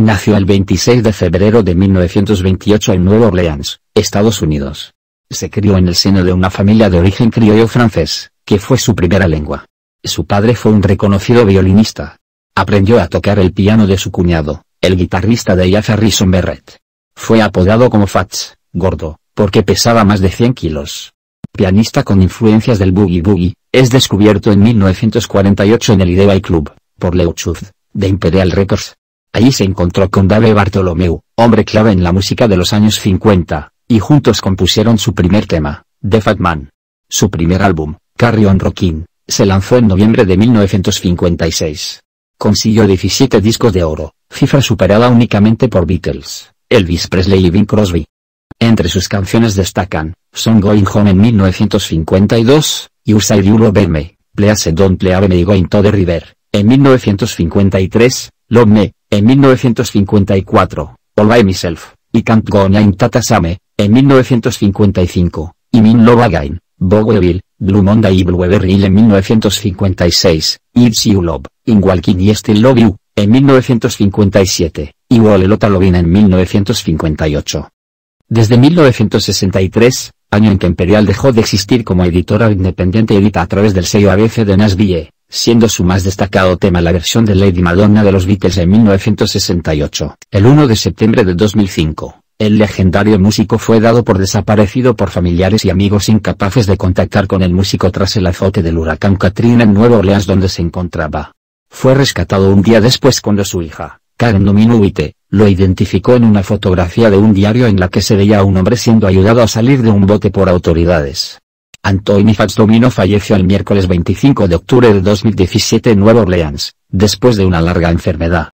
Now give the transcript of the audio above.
Nació el 26 de febrero de 1928 en Nueva Orleans, Estados Unidos. Se crió en el seno de una familia de origen criollo francés, que fue su primera lengua. Su padre fue un reconocido violinista. Aprendió a tocar el piano de su cuñado, el guitarrista de Jazz Harrison Berrett. Fue apodado como Fats, gordo, porque pesaba más de 100 kilos. Pianista con influencias del boogie boogie, es descubierto en 1948 en el Idea Club, por Leuchuth, de Imperial Records, Allí se encontró con Dave Bartolomeu, hombre clave en la música de los años 50, y juntos compusieron su primer tema, The Fat Man. Su primer álbum, Carry On Rockin', se lanzó en noviembre de 1956. Consiguió 17 discos de oro, cifra superada únicamente por Beatles, Elvis Presley y Bing Crosby. Entre sus canciones destacan, Son Going Home en 1952, You Say You Love Me, Please Don't Play Me Going to the River, en 1953, Love Me, en 1954, All By Myself, y Can't Go Tata Same, en 1955, y Min Love Again, Blue Monday y Blueberry en 1956, It's You Love, In Walking y Still Love You, en 1957, y Wolelota Lovin en 1958. Desde 1963, año en que Imperial dejó de existir como editora independiente edita a través del sello ABC de Nashville, siendo su más destacado tema la versión de Lady Madonna de los Beatles en 1968. El 1 de septiembre de 2005, el legendario músico fue dado por desaparecido por familiares y amigos incapaces de contactar con el músico tras el azote del huracán Katrina en Nueva Orleans donde se encontraba. Fue rescatado un día después cuando su hija, Karen Dominuite, lo identificó en una fotografía de un diario en la que se veía a un hombre siendo ayudado a salir de un bote por autoridades. Antoine Domino falleció el miércoles 25 de octubre de 2017 en Nueva Orleans, después de una larga enfermedad.